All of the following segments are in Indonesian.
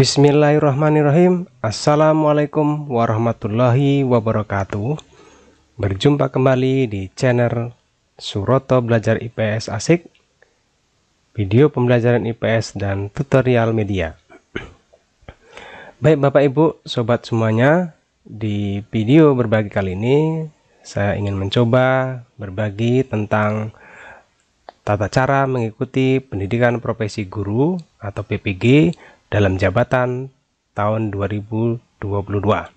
Bismillahirrahmanirrahim Assalamualaikum warahmatullahi wabarakatuh Berjumpa kembali di channel Suroto Belajar IPS Asik Video pembelajaran IPS dan tutorial media Baik Bapak Ibu, Sobat semuanya Di video berbagi kali ini Saya ingin mencoba berbagi tentang Tata cara mengikuti pendidikan profesi guru atau PPG dalam jabatan tahun 2022.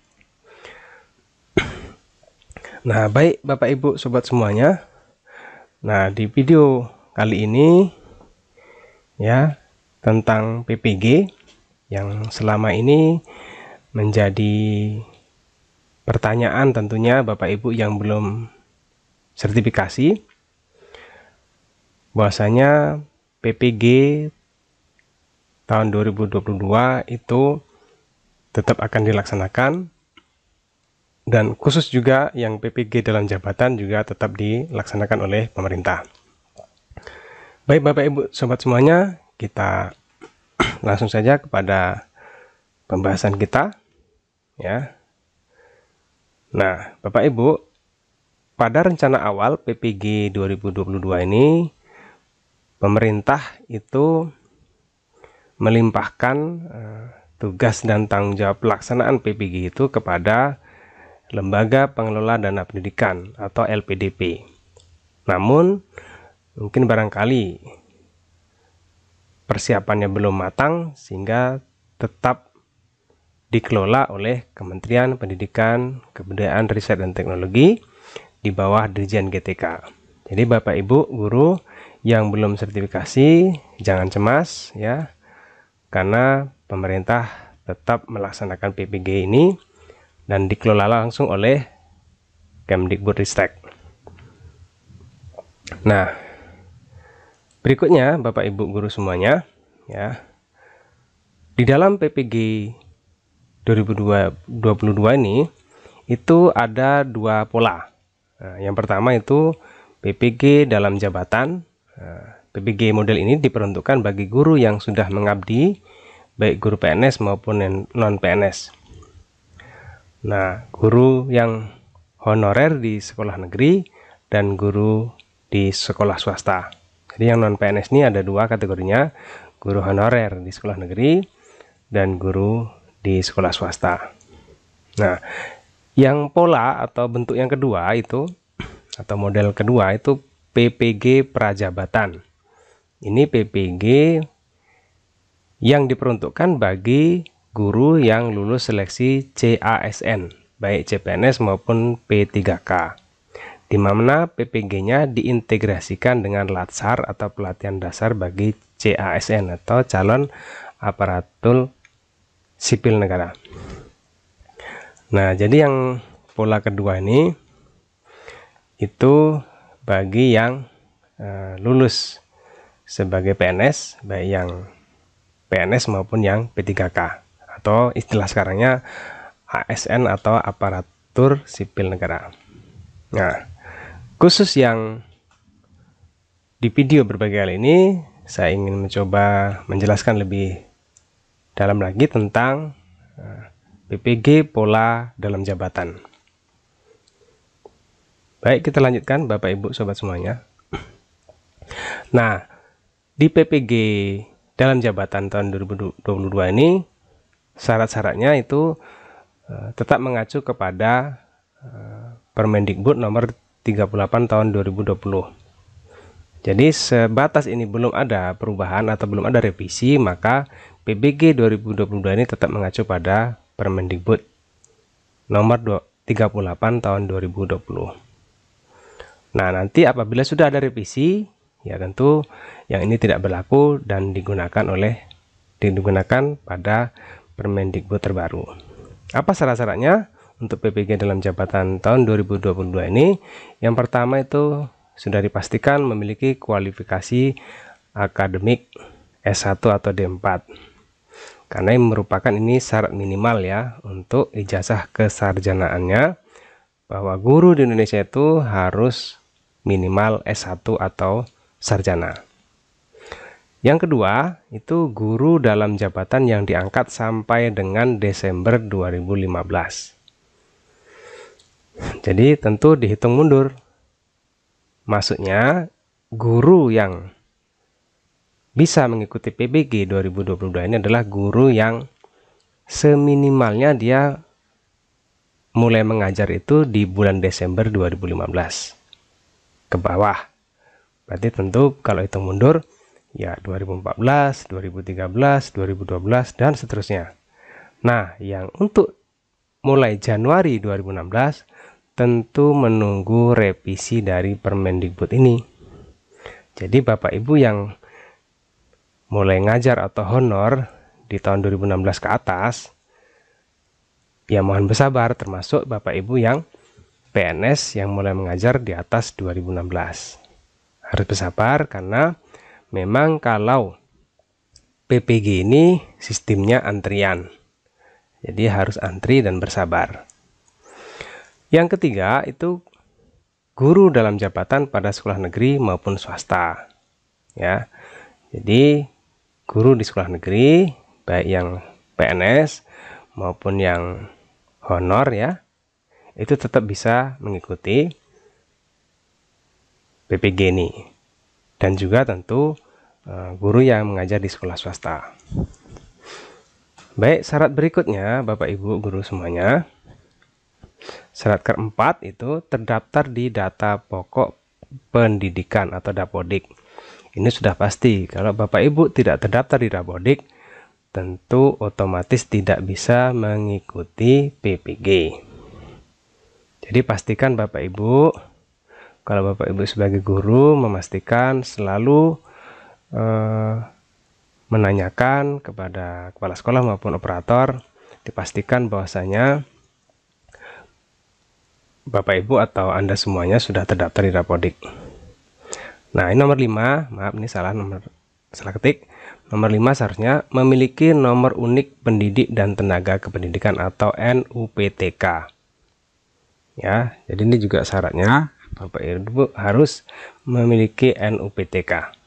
Nah, baik Bapak Ibu sobat semuanya. Nah, di video kali ini ya tentang PPG yang selama ini menjadi pertanyaan tentunya Bapak Ibu yang belum sertifikasi bahwasanya PPG tahun 2022 itu tetap akan dilaksanakan dan khusus juga yang PPG dalam jabatan juga tetap dilaksanakan oleh pemerintah. Baik Bapak Ibu sobat semuanya, kita langsung saja kepada pembahasan kita ya. Nah, Bapak Ibu, pada rencana awal PPG 2022 ini pemerintah itu melimpahkan eh, tugas dan tanggung jawab pelaksanaan PPG itu kepada Lembaga Pengelola Dana Pendidikan atau LPDP. Namun, mungkin barangkali persiapannya belum matang sehingga tetap dikelola oleh Kementerian Pendidikan, Kebudayaan, Riset dan Teknologi di bawah Dirjen GTK. Jadi Bapak Ibu guru yang belum sertifikasi jangan cemas ya karena pemerintah tetap melaksanakan PPG ini dan dikelola langsung oleh Kemdikbudristek. Nah, berikutnya Bapak Ibu guru semuanya, ya. Di dalam PPG 2022 ini itu ada dua pola. Nah, yang pertama itu PPG dalam jabatan. Nah, PBG model ini diperuntukkan bagi guru yang sudah mengabdi, baik guru PNS maupun non-PNS. Nah, guru yang honorer di sekolah negeri dan guru di sekolah swasta. Jadi yang non-PNS ini ada dua kategorinya, guru honorer di sekolah negeri dan guru di sekolah swasta. Nah, yang pola atau bentuk yang kedua itu atau model kedua itu PPG prajabatan. Ini PPG yang diperuntukkan bagi guru yang lulus seleksi CASN, baik CPNS maupun P3K, di mana PPG-nya diintegrasikan dengan LATSAR atau pelatihan dasar bagi CASN atau calon aparatur sipil negara. Nah, jadi yang pola kedua ini itu bagi yang uh, lulus sebagai PNS baik yang PNS maupun yang P3K atau istilah sekarangnya ASN atau aparatur sipil negara. Nah, khusus yang di video berbagai hal ini saya ingin mencoba menjelaskan lebih dalam lagi tentang eh, PPG pola dalam jabatan. Baik, kita lanjutkan Bapak Ibu sobat semuanya. Nah, di PPG dalam jabatan tahun 2022 ini syarat-syaratnya itu eh, tetap mengacu kepada eh, Permendikbud nomor 38 tahun 2020. Jadi sebatas ini belum ada perubahan atau belum ada revisi, maka PBG 2022 ini tetap mengacu pada Permendikbud nomor 38 tahun 2020. Nah, nanti apabila sudah ada revisi, ya tentu yang ini tidak berlaku dan digunakan oleh digunakan pada Permendikbud terbaru. Apa syarat-syaratnya untuk PPG dalam jabatan tahun 2022 ini? Yang pertama itu sudah dipastikan memiliki kualifikasi akademik S1 atau D4. Karena ini merupakan ini syarat minimal ya untuk ijazah kesarjanaannya bahwa guru di Indonesia itu harus minimal S1 atau sarjana. Yang kedua, itu guru dalam jabatan yang diangkat sampai dengan Desember 2015. Jadi tentu dihitung mundur. Maksudnya, guru yang bisa mengikuti PBG 2022 ini adalah guru yang seminimalnya dia mulai mengajar itu di bulan Desember 2015 ke bawah. Berarti tentu kalau hitung mundur ya 2014, 2013, 2012 dan seterusnya. Nah, yang untuk mulai Januari 2016 tentu menunggu revisi dari Permendikbud ini. Jadi Bapak Ibu yang mulai ngajar atau honor di tahun 2016 ke atas, ya mohon bersabar termasuk Bapak Ibu yang PNS yang mulai mengajar di atas 2016. Harus bersabar karena memang kalau PPG ini sistemnya antrian. Jadi harus antri dan bersabar. Yang ketiga itu guru dalam jabatan pada sekolah negeri maupun swasta. Ya. Jadi guru di sekolah negeri baik yang PNS maupun yang honor ya itu tetap bisa mengikuti PPG ini. Dan juga tentu Eh, guru yang mengajar di sekolah swasta. Baik, syarat berikutnya Bapak Ibu guru semuanya. Syarat keempat itu terdaftar di data pokok pendidikan atau Dapodik. Ini sudah pasti kalau Bapak Ibu tidak terdaftar di Dapodik tentu otomatis tidak bisa mengikuti PPG. Jadi pastikan Bapak Ibu kalau Bapak Ibu sebagai guru memastikan selalu eh, menanyakan kepada kepala sekolah maupun operator dipastikan bahwasanya Bapak Ibu atau Anda semuanya sudah terdaftar di Rapodik. Nah, ini nomor 5, maaf ini salah nomor salah ketik. Nomor 5 seharusnya memiliki nomor unik pendidik dan tenaga kependidikan atau NUPTK. Ya, jadi ini juga syaratnya Bapak Ibu harus memiliki NUPTK.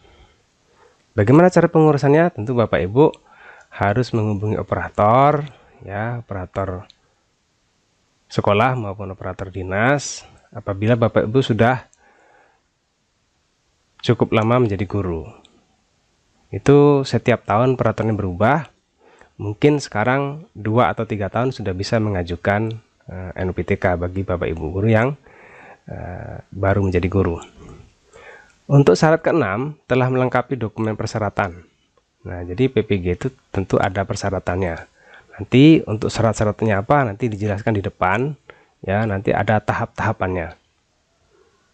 Bagaimana cara pengurusannya? Tentu Bapak Ibu harus menghubungi operator, ya, operator sekolah maupun operator dinas apabila Bapak Ibu sudah cukup lama menjadi guru. Itu setiap tahun peraturannya berubah. Mungkin sekarang dua atau tiga tahun sudah bisa mengajukan uh, eh, NPTK bagi Bapak Ibu guru yang uh, baru menjadi guru. Untuk syarat keenam telah melengkapi dokumen persyaratan. Nah, jadi PPG itu tentu ada persyaratannya. Nanti untuk syarat-syaratnya apa nanti dijelaskan di depan ya, nanti ada tahap-tahapannya.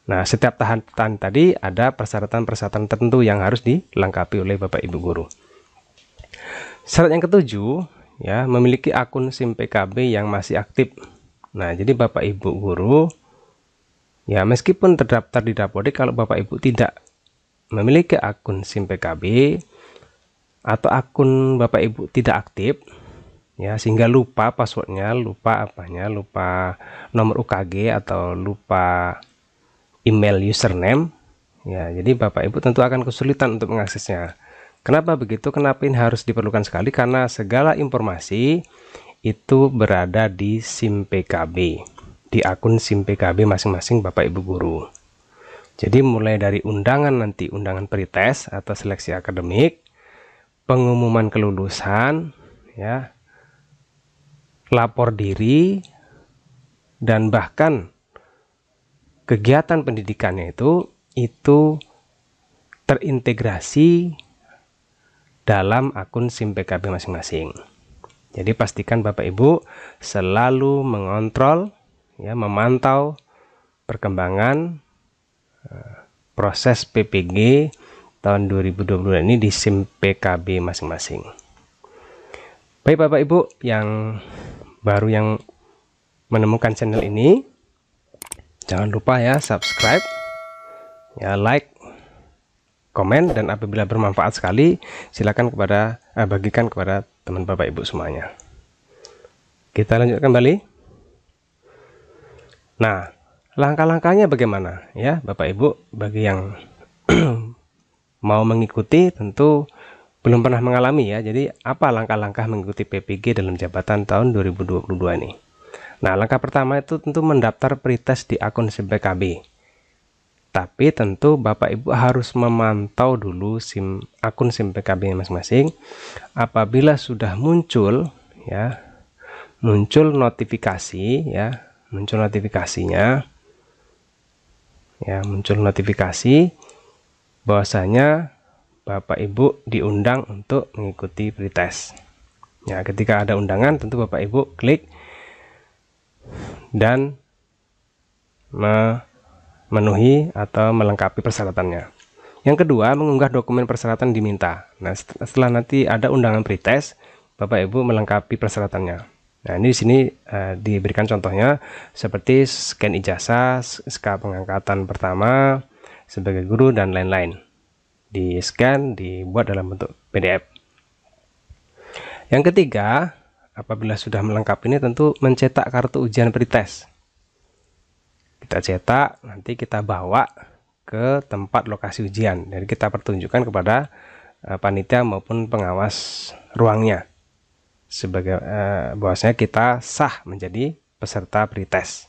Nah, setiap tahapan tadi ada persyaratan-persyaratan tertentu yang harus dilengkapi oleh Bapak Ibu guru. Syarat yang ketujuh ya, memiliki akun SIM PKB yang masih aktif. Nah, jadi Bapak Ibu guru Ya, meskipun terdaftar di Dapodik, kalau Bapak Ibu tidak memiliki akun SIM PKB atau akun Bapak Ibu tidak aktif, ya sehingga lupa passwordnya, lupa apanya, lupa nomor UKG atau lupa email username, ya jadi Bapak Ibu tentu akan kesulitan untuk mengaksesnya. Kenapa begitu? Kenapa ini harus diperlukan sekali? Karena segala informasi itu berada di SIM PKB di akun SIM PKB masing-masing Bapak Ibu guru. Jadi mulai dari undangan nanti, undangan pretest atau seleksi akademik, pengumuman kelulusan, ya, lapor diri, dan bahkan kegiatan pendidikannya itu itu terintegrasi dalam akun SIM PKB masing-masing. Jadi pastikan Bapak Ibu selalu mengontrol ya memantau perkembangan eh, proses PPG tahun 2022 ini di SIM PKB masing-masing. Baik Bapak Ibu yang baru yang menemukan channel ini, jangan lupa ya subscribe, ya like, komen dan apabila bermanfaat sekali silakan kepada eh, bagikan kepada teman Bapak Ibu semuanya. Kita lanjutkan kembali. Nah, langkah-langkahnya bagaimana ya, Bapak Ibu? Bagi yang mau mengikuti tentu belum pernah mengalami ya. Jadi, apa langkah-langkah mengikuti PPG dalam jabatan tahun 2022 ini? Nah, langkah pertama itu tentu mendaftar pretest di akun Sim PKB. Tapi tentu Bapak Ibu harus memantau dulu SIM akun PKB masing-masing. Apabila sudah muncul ya, muncul notifikasi ya muncul notifikasinya ya muncul notifikasi bahwasanya Bapak Ibu diundang untuk mengikuti pretest ya ketika ada undangan tentu Bapak Ibu klik dan memenuhi atau melengkapi persyaratannya yang kedua mengunggah dokumen persyaratan diminta nah setelah nanti ada undangan pretest Bapak Ibu melengkapi persyaratannya Nah, ini di sini uh, diberikan contohnya seperti scan ijazah, SK pengangkatan pertama sebagai guru dan lain-lain. Di scan dibuat dalam bentuk PDF. Yang ketiga, apabila sudah melengkap ini tentu mencetak kartu ujian pretest. Kita cetak, nanti kita bawa ke tempat lokasi ujian. Jadi kita pertunjukkan kepada eh, panitia maupun pengawas ruangnya sebagai eh, bahwasanya kita sah menjadi peserta pretest.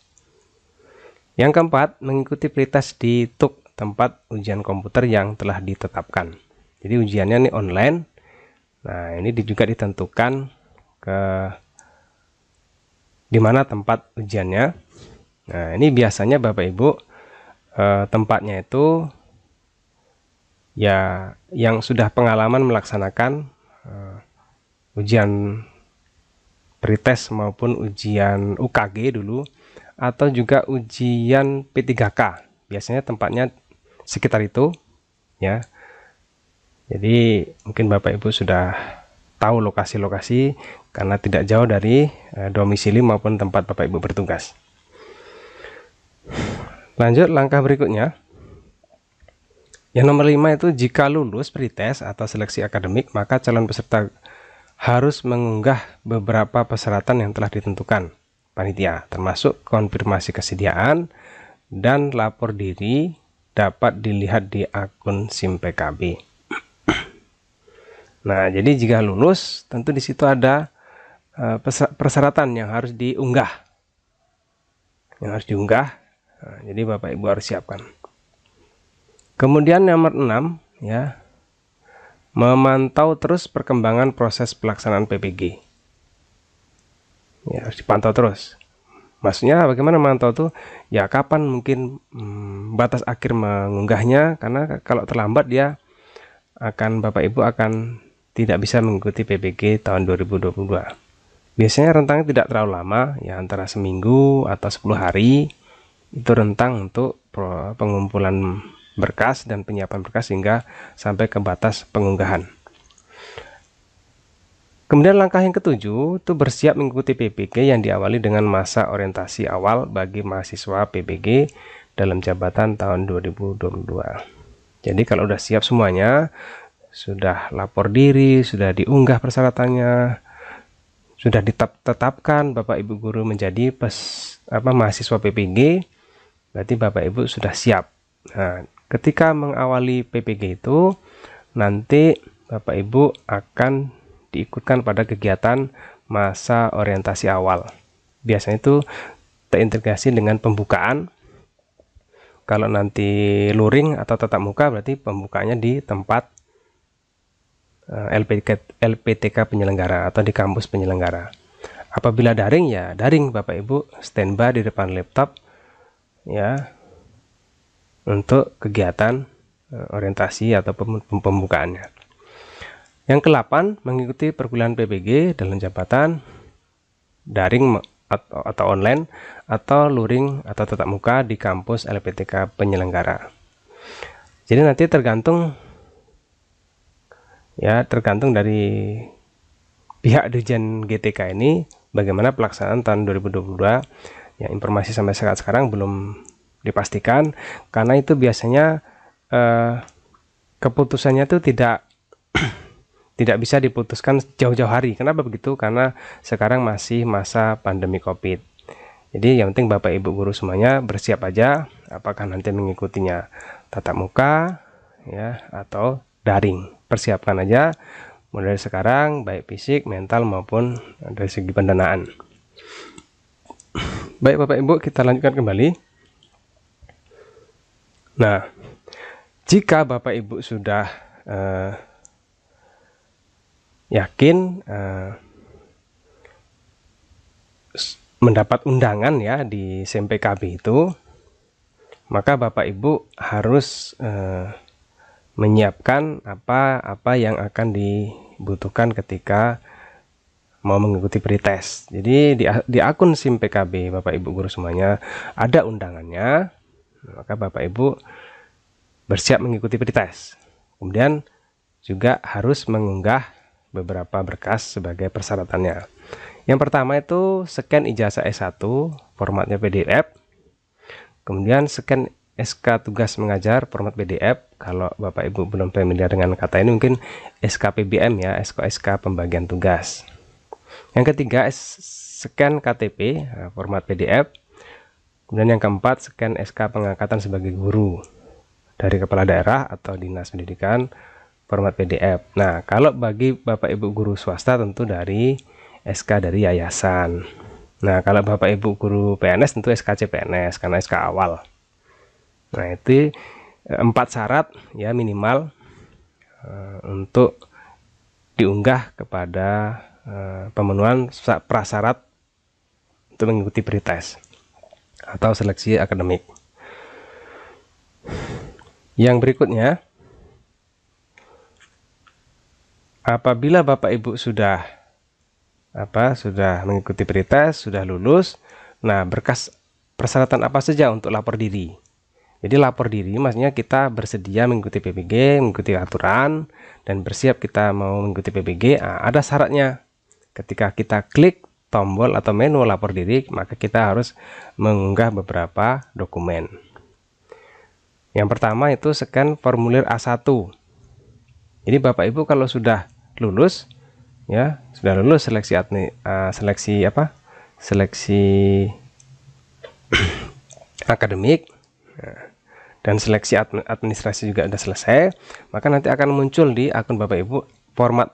Yang keempat, mengikuti pretest di TUK tempat ujian komputer yang telah ditetapkan. Jadi ujiannya ini online. Nah, ini juga ditentukan ke di mana tempat ujiannya. Nah, ini biasanya Bapak Ibu eh, tempatnya itu ya yang sudah pengalaman melaksanakan eh, ujian pretest maupun ujian UKG dulu atau juga ujian P3K. Biasanya tempatnya sekitar itu ya. Jadi mungkin Bapak Ibu sudah tahu lokasi-lokasi karena tidak jauh dari eh, domisili maupun tempat Bapak Ibu bertugas. Lanjut langkah berikutnya. Yang nomor 5 itu jika lulus pretest atau seleksi akademik, maka calon peserta harus mengunggah beberapa persyaratan yang telah ditentukan panitia, termasuk konfirmasi kesediaan dan lapor diri dapat dilihat di akun SIM PKB. Nah, jadi jika lulus, tentu di situ ada e, persyaratan yang harus diunggah. Yang harus diunggah. Nah, jadi Bapak Ibu harus siapkan. Kemudian nomor 6 ya, memantau terus perkembangan proses pelaksanaan PPG. Ya, harus dipantau terus. Maksudnya bagaimana memantau itu? Ya kapan mungkin hmm, batas akhir mengunggahnya karena kalau terlambat dia akan Bapak Ibu akan tidak bisa mengikuti PPG tahun 2022. Biasanya rentangnya tidak terlalu lama, ya antara seminggu atau 10 hari itu rentang untuk pengumpulan berkas dan penyiapan berkas hingga sampai ke batas pengunggahan. Kemudian langkah yang ketujuh itu bersiap mengikuti PPG yang diawali dengan masa orientasi awal bagi mahasiswa PPG dalam jabatan tahun 2022. Jadi kalau sudah siap semuanya, sudah lapor diri, sudah diunggah persyaratannya, sudah ditetapkan Bapak Ibu guru menjadi pes, apa mahasiswa PPG, berarti Bapak Ibu sudah siap. Nah, ketika mengawali PPG itu nanti Bapak Ibu akan diikutkan pada kegiatan masa orientasi awal. Biasanya itu terintegrasi dengan pembukaan. Kalau nanti luring atau tatap muka berarti pembukanya di tempat eh, LPTK, LPTK penyelenggara atau di kampus penyelenggara. Apabila daring ya daring Bapak Ibu standby di depan laptop ya untuk kegiatan eh, orientasi atau pembukaannya. Yang kelapan mengikuti perkuliahan PPG dalam jabatan daring atau, online atau luring atau tatap muka di kampus LPTK penyelenggara. Jadi nanti tergantung ya tergantung dari pihak Dirjen GTK ini bagaimana pelaksanaan tahun 2022 ya informasi sampai saat sekarang belum dipastikan karena itu biasanya eh, keputusannya itu tidak tidak bisa diputuskan jauh-jauh hari. Kenapa begitu? Karena sekarang masih masa pandemi Covid. Jadi yang penting Bapak Ibu guru semuanya bersiap aja apakah nanti mengikutinya tatap muka ya atau daring. Persiapkan aja mulai sekarang baik fisik, mental maupun dari segi pendanaan. Baik Bapak Ibu, kita lanjutkan kembali. Nah, jika Bapak Ibu sudah uh, yakin uh, mendapat undangan ya di SMPKB itu, maka Bapak Ibu harus uh, menyiapkan apa-apa yang akan dibutuhkan ketika mau mengikuti pretest. Jadi di, di akun SIM PKB Bapak Ibu guru semuanya ada undangannya maka Bapak Ibu bersiap mengikuti pretest. Kemudian juga harus mengunggah beberapa berkas sebagai persyaratannya. Yang pertama itu scan ijazah S1 formatnya PDF. Kemudian scan SK tugas mengajar format PDF. Kalau Bapak Ibu belum familiar dengan kata ini mungkin SKPBM ya, SK SK pembagian tugas. Yang ketiga scan KTP format PDF. Kemudian yang keempat, scan SK pengangkatan sebagai guru dari kepala daerah atau dinas pendidikan format PDF. Nah, kalau bagi Bapak Ibu guru swasta tentu dari SK dari yayasan. Nah, kalau Bapak Ibu guru PNS tentu SKC PNS karena SK awal. Nah, itu eh, empat syarat ya minimal uh, untuk diunggah kepada uh, pemenuhan prasyarat untuk mengikuti pretest atau seleksi akademik. Yang berikutnya, apabila Bapak Ibu sudah apa sudah mengikuti pretest, sudah lulus, nah berkas persyaratan apa saja untuk lapor diri. Jadi lapor diri maksudnya kita bersedia mengikuti PBG, mengikuti aturan dan bersiap kita mau mengikuti PBG. Nah, ada syaratnya. Ketika kita klik tombol atau menu lapor diri, maka kita harus mengunggah beberapa dokumen. Yang pertama itu scan formulir A1. Jadi Bapak Ibu kalau sudah lulus ya, sudah lulus seleksi admi, uh, seleksi apa? seleksi akademik ya, dan seleksi administrasi juga sudah selesai, maka nanti akan muncul di akun Bapak Ibu format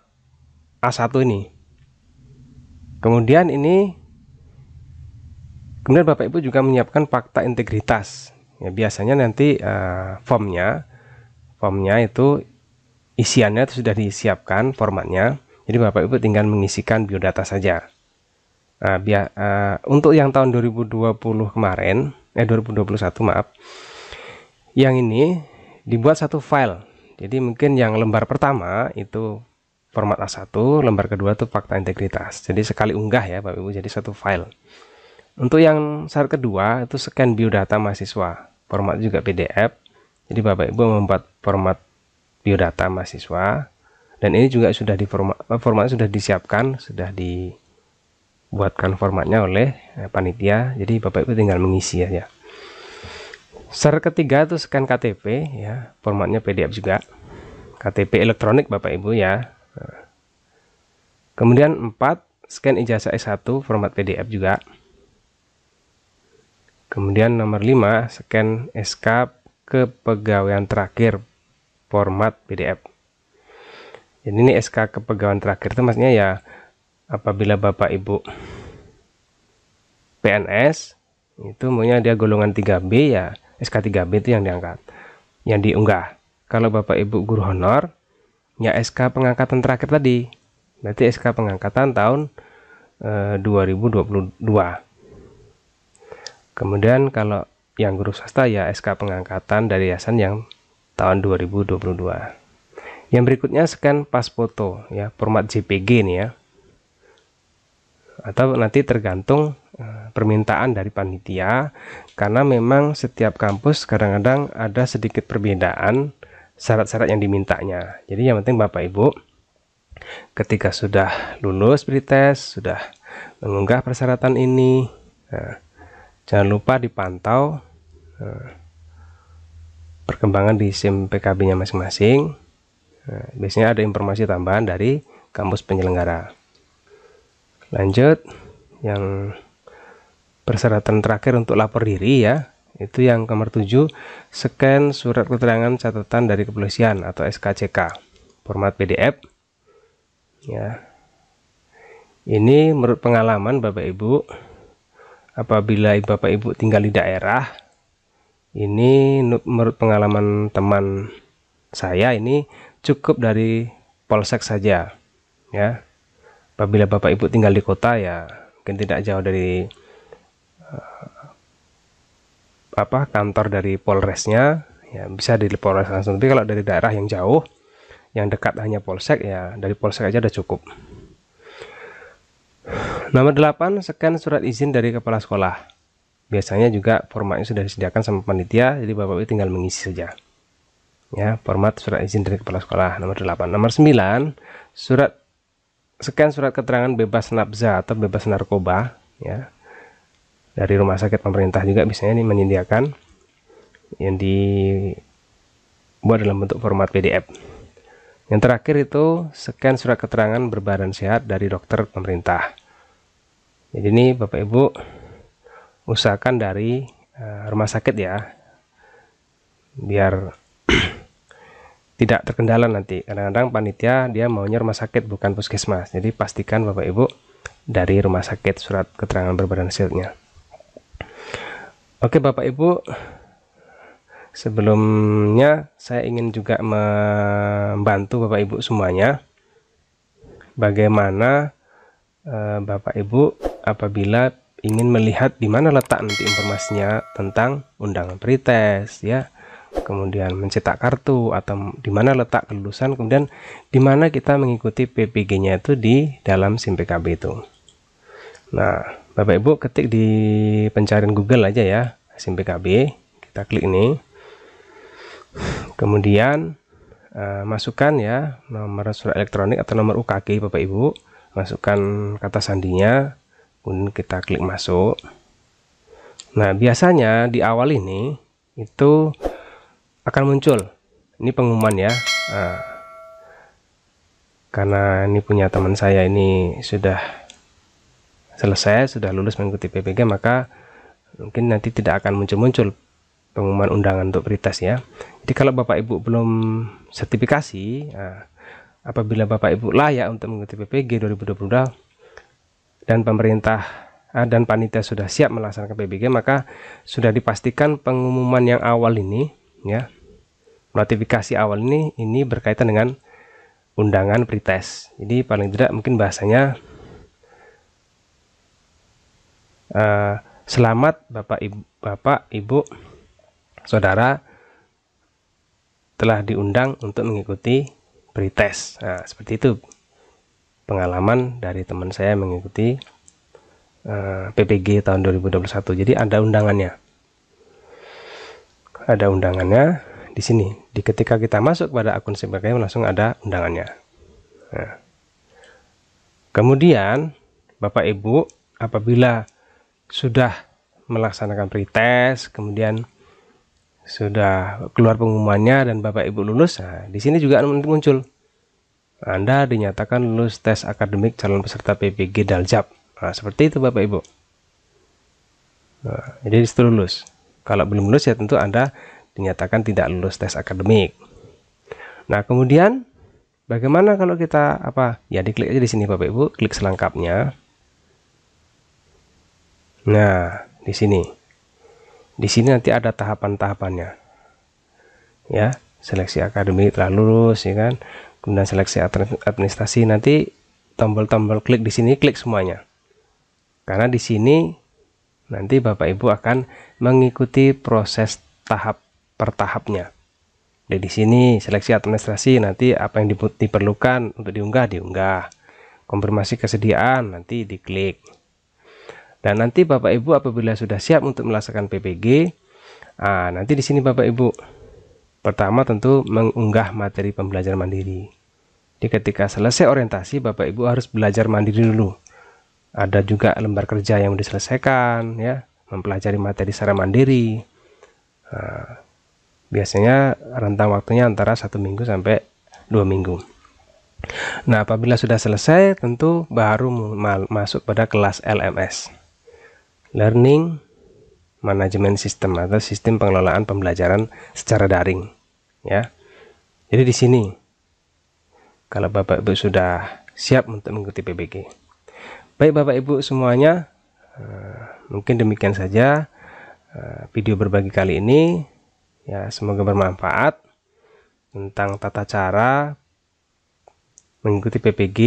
A1 ini. Kemudian ini kemudian Bapak Ibu juga menyiapkan fakta integritas. Ya, biasanya nanti uh, formnya formnya itu isiannya itu sudah disiapkan formatnya. Jadi Bapak Ibu tinggal mengisikan biodata saja. Nah, eh, biar, uh, eh, untuk yang tahun 2020 kemarin, eh 2021 maaf, yang ini dibuat satu file. Jadi mungkin yang lembar pertama itu format A1, lembar kedua itu fakta integritas. Jadi sekali unggah ya Bapak Ibu, jadi satu file. Untuk yang syarat kedua itu scan biodata mahasiswa, format juga PDF. Jadi Bapak Ibu membuat format biodata mahasiswa dan ini juga sudah di format format sudah disiapkan, sudah dibuatkan formatnya oleh eh, panitia. Jadi Bapak Ibu tinggal mengisi aja. Syarat ketiga itu scan KTP ya, formatnya PDF juga. KTP elektronik Bapak Ibu ya, Kemudian 4, scan ijazah S1 format PDF juga. Kemudian nomor 5, scan SK kepegawaian terakhir format PDF. Jadi ini SK kepegawaian terakhir itu maksudnya ya apabila Bapak Ibu PNS itu maunya dia golongan 3B ya SK 3B itu yang diangkat yang diunggah. Kalau Bapak Ibu guru honor ya SK pengangkatan terakhir tadi berarti SK pengangkatan tahun e, eh, 2022 kemudian kalau yang guru swasta ya SK pengangkatan dari yayasan yang tahun 2022 yang berikutnya scan pas foto ya format JPG nih ya atau nanti tergantung eh, permintaan dari panitia karena memang setiap kampus kadang-kadang ada sedikit perbedaan syarat-syarat yang dimintanya. Jadi yang penting Bapak Ibu ketika sudah lulus pretest, sudah mengunggah persyaratan ini, nah, jangan lupa dipantau nah, perkembangan di SIM PKB-nya masing-masing. Nah, biasanya ada informasi tambahan dari kampus penyelenggara. Lanjut, yang persyaratan terakhir untuk lapor diri ya itu yang nomor 7, scan surat keterangan catatan dari kepolisian atau SKCK format PDF. Ya. Ini menurut pengalaman Bapak Ibu, apabila Bapak Ibu tinggal di daerah, ini menurut pengalaman teman saya ini cukup dari polsek saja. Ya. Apabila Bapak Ibu tinggal di kota ya mungkin tidak jauh dari eh, apa kantor dari Polresnya ya bisa di Polres langsung tapi kalau dari daerah yang jauh yang dekat hanya Polsek ya dari Polsek aja udah cukup nomor 8 scan surat izin dari kepala sekolah biasanya juga formatnya sudah disediakan sama panitia jadi bapak ibu tinggal mengisi saja ya format surat izin dari kepala sekolah nomor 8 nomor 9 surat scan surat keterangan bebas nafza atau bebas narkoba ya dari rumah sakit pemerintah juga biasanya ini menyediakan yang dibuat dalam bentuk format PDF. Yang terakhir itu scan surat keterangan berbadan sehat dari dokter pemerintah. Jadi ini Bapak Ibu usahakan dari eh, rumah sakit ya. Biar tidak terkendala nanti. Kadang-kadang panitia dia maunya rumah sakit bukan puskesmas. Jadi pastikan Bapak Ibu dari rumah sakit surat keterangan berbadan sehatnya. Oke Bapak Ibu, sebelumnya saya ingin juga membantu Bapak Ibu semuanya. Bagaimana eh, Bapak Ibu apabila ingin melihat di mana letak nanti informasinya tentang undangan pretest ya. Kemudian mencetak kartu atau di mana letak kelulusan, kemudian di mana kita mengikuti PPG-nya itu di dalam SIM PKB itu. Nah, Bapak Ibu ketik di pencarian Google aja ya PKB. kita klik ini kemudian uh, masukkan ya nomor surat elektronik atau nomor UKG Bapak Ibu masukkan kata sandinya kemudian kita klik masuk nah biasanya di awal ini itu akan muncul ini pengumuman ya uh, karena ini punya teman saya ini sudah selesai sudah lulus mengikuti PPG maka mungkin nanti tidak akan muncul-muncul pengumuman undangan untuk prioritas ya. Jadi kalau Bapak Ibu belum sertifikasi, nah, apabila Bapak Ibu layak untuk mengikuti PPG 2022 dan pemerintah ah, dan panitia sudah siap melaksanakan PPG, maka sudah dipastikan pengumuman yang awal ini ya. Notifikasi awal ini ini berkaitan dengan undangan pretest. Jadi paling tidak mungkin bahasanya Eh, selamat Bapak Ibu, Bapak Ibu, Saudara telah diundang untuk mengikuti pretest. Nah, seperti itu pengalaman dari teman saya mengikuti uh, eh, PPG tahun 2021. Jadi ada undangannya. Ada undangannya di sini. Di ketika kita masuk pada akun sebagai langsung ada undangannya. Nah. Kemudian Bapak Ibu apabila sudah melaksanakan pretest, kemudian sudah keluar pengumumannya dan Bapak Ibu lulus, nah, di sini juga muncul anda dinyatakan lulus tes akademik calon peserta PPG Daljab. Nah, seperti itu Bapak Ibu. Nah, jadi disitu lulus. Kalau belum lulus ya tentu Anda dinyatakan tidak lulus tes akademik. Nah, kemudian bagaimana kalau kita apa? Ya diklik aja di sini Bapak Ibu, klik selengkapnya. Nah, di sini. Di sini nanti ada tahapan-tahapannya. Ya, seleksi akademik telah lulus ya kan. Kemudian seleksi administrasi nanti tombol-tombol klik di sini klik semuanya. Karena di sini nanti Bapak Ibu akan mengikuti proses tahap per tahapnya. Jadi di sini seleksi administrasi nanti apa yang diperlukan untuk diunggah diunggah. Konfirmasi kesediaan nanti diklik. Dan nanti Bapak Ibu apabila sudah siap untuk melaksanakan PPG, nah, nanti di sini Bapak Ibu pertama tentu mengunggah materi pembelajaran mandiri. Jadi ketika selesai orientasi Bapak Ibu harus belajar mandiri dulu. Ada juga lembar kerja yang diselesaikan ya, mempelajari materi secara mandiri. Nah, biasanya rentang waktunya antara satu minggu sampai dua minggu. Nah, apabila sudah selesai, tentu baru masuk pada kelas LMS learning Management System atau sistem pengelolaan pembelajaran secara daring ya jadi di sini kalau Bapak Ibu sudah siap untuk mengikuti PBG baik Bapak Ibu semuanya eh, mungkin demikian saja eh, video berbagi kali ini ya semoga bermanfaat tentang tata cara mengikuti PPG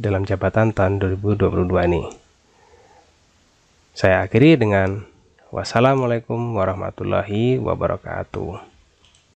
dalam jabatan tahun 2022 ini saya akhiri dengan wassalamualaikum warahmatullahi wabarakatuh.